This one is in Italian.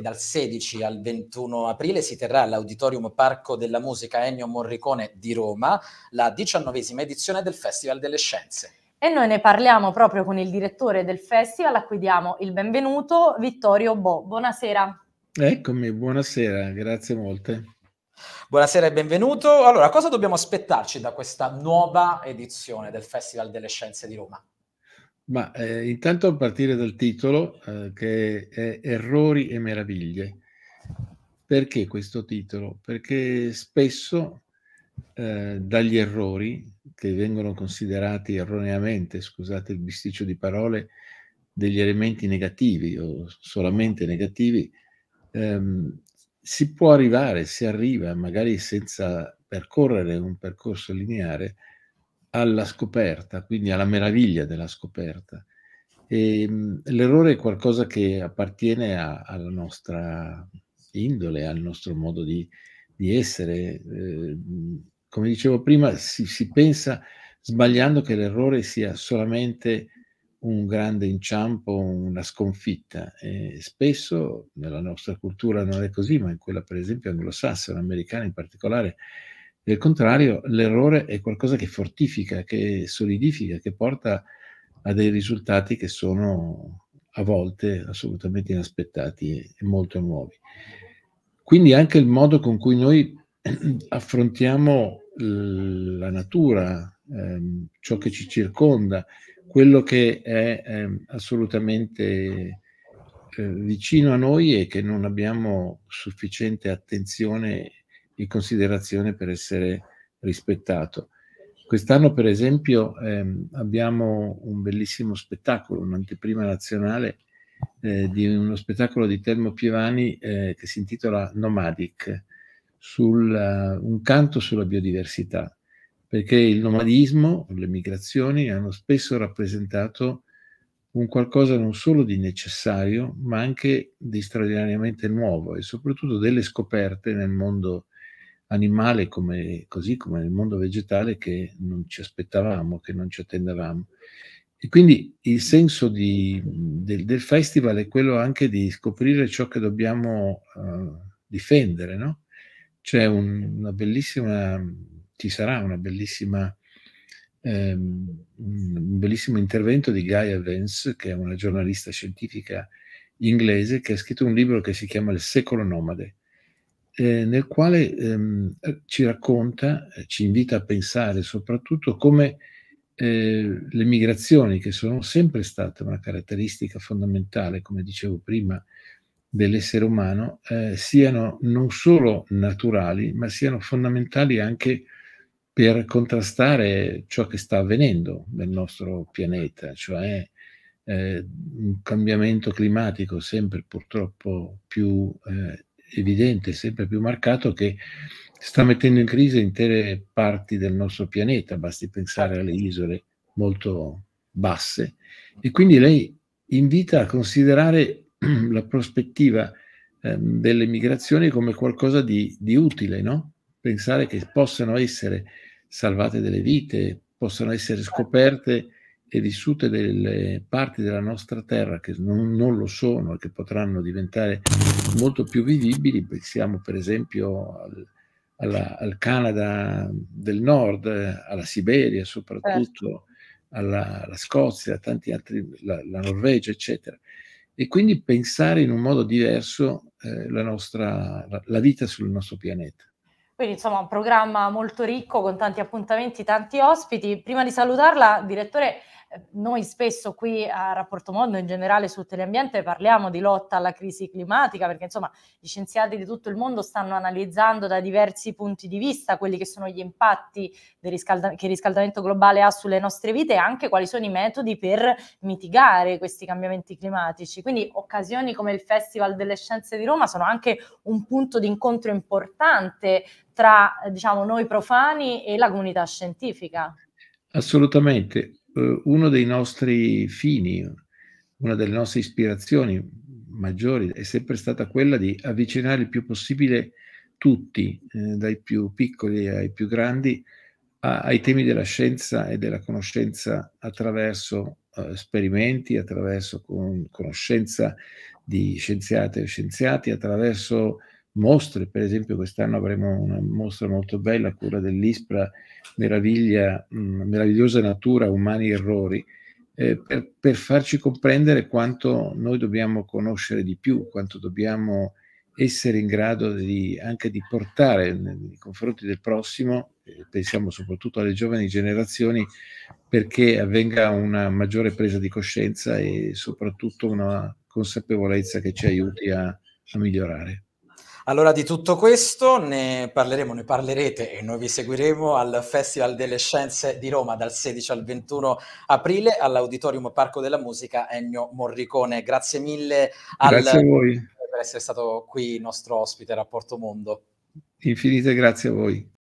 dal 16 al 21 aprile si terrà all'Auditorium Parco della Musica Ennio Morricone di Roma la diciannovesima edizione del Festival delle Scienze. E noi ne parliamo proprio con il direttore del festival, a cui diamo il benvenuto, Vittorio Bo. Buonasera. Eccomi, buonasera, grazie molte. Buonasera e benvenuto. Allora, cosa dobbiamo aspettarci da questa nuova edizione del Festival delle Scienze di Roma? Ma eh, intanto a partire dal titolo eh, che è Errori e meraviglie. Perché questo titolo? Perché spesso eh, dagli errori, che vengono considerati erroneamente, scusate il bisticcio di parole, degli elementi negativi o solamente negativi, ehm, si può arrivare, si arriva magari senza percorrere un percorso lineare alla scoperta, quindi alla meraviglia della scoperta. E, ehm, l'errore è qualcosa che appartiene a, alla nostra indole, al nostro modo di, di essere. Eh, come dicevo prima, si, si, pensa sbagliando che l'errore sia solamente un grande inciampo, una sconfitta. E spesso nella nostra cultura non è così, ma in quella per esempio anglosassone, americana in particolare, del contrario, l'errore è qualcosa che fortifica, che solidifica, che porta a dei risultati che sono a volte assolutamente inaspettati e molto nuovi. Quindi anche il modo con cui noi affrontiamo la natura, ehm, ciò che ci circonda, quello che è ehm, assolutamente eh, vicino a noi e che non abbiamo sufficiente attenzione in considerazione per essere rispettato. Quest'anno, per esempio, ehm, abbiamo un bellissimo spettacolo, un'anteprima nazionale eh, di uno spettacolo di Telmo Pievani eh, che si intitola Nomadic, sul, uh, un canto sulla biodiversità, perché il nomadismo, le migrazioni hanno spesso rappresentato un qualcosa non solo di necessario, ma anche di straordinariamente nuovo e soprattutto delle scoperte nel mondo animale come, così come nel mondo vegetale che non ci aspettavamo, che non ci attendevamo. E quindi il senso di, del, del, festival è quello anche di scoprire ciò che dobbiamo uh, difendere, no? C'è un, una bellissima, ci sarà una bellissima, um, un bellissimo intervento di Gaia Vance, che è una giornalista scientifica inglese, che ha scritto un libro che si chiama Il secolo nomade, eh, nel quale ehm, eh, ci racconta, eh, ci invita a pensare soprattutto come eh, le migrazioni, che sono sempre state una caratteristica fondamentale, come dicevo prima, dell'essere umano, eh, siano non solo naturali, ma siano fondamentali anche per contrastare ciò che sta avvenendo nel nostro pianeta, cioè eh, un cambiamento climatico sempre purtroppo più eh, evidente, sempre più marcato, che sta mettendo in crisi intere parti del nostro pianeta, basti pensare alle certo. isole molto basse. E quindi lei invita a considerare la prospettiva eh, delle migrazioni come qualcosa di, di utile, no? pensare che possano essere salvate delle vite, possano essere scoperte e vissute delle parti della nostra terra che non, non, lo sono e che potranno diventare molto più vivibili, pensiamo per esempio al, alla, al Canada del nord, alla Siberia soprattutto, certo. alla, alla Scozia, tanti altri, la, la, Norvegia, eccetera. E quindi pensare in un modo diverso eh, la, nostra, la vita sul nostro pianeta. Quindi insomma un programma molto ricco con tanti appuntamenti, tanti ospiti. Prima di salutarla, direttore, Ehm, noi spesso qui a Rapporto Mondo, in generale su Teleambiente, parliamo di lotta alla crisi climatica perché insomma gli scienziati di tutto il mondo stanno analizzando da diversi punti di vista quelli che sono gli impatti riscalda- che il riscaldamento globale ha sulle nostre vite e anche quali sono i metodi per mitigare questi cambiamenti climatici. Quindi occasioni come il Festival delle Scienze di Roma sono anche un punto di incontro importante tra diciamo, noi profani e la comunità scientifica. Assolutamente eh, uno dei nostri fini, una delle nostre ispirazioni maggiori è sempre stata quella di avvicinare il più possibile tutti, eh, dai più piccoli ai più grandi, a, ai temi della scienza e della conoscenza attraverso eh, sperimenti, attraverso con, conoscenza di scienziate e scienziati, attraverso mostre, per esempio quest'anno avremo una mostra molto bella, cura dell'ISPRA, Meraviglia, mh, mm, Meravigliosa Natura, Umani Errori, eh, per, per, farci comprendere quanto noi dobbiamo conoscere di più, quanto dobbiamo essere in grado di, anche di portare nei confronti del prossimo, eh, pensiamo soprattutto alle giovani generazioni, perché avvenga una maggiore presa di coscienza e soprattutto una consapevolezza che ci aiuti a, a migliorare. Allora di tutto questo ne parleremo, ne parlerete e noi vi seguiremo al Festival delle Scienze di Roma dal 16 al 21 aprile all'Auditorium Parco della Musica Ennio Morricone. Grazie mille al... grazie a voi. per essere stato qui nostro ospite Rapporto Mondo. Infinite grazie a voi.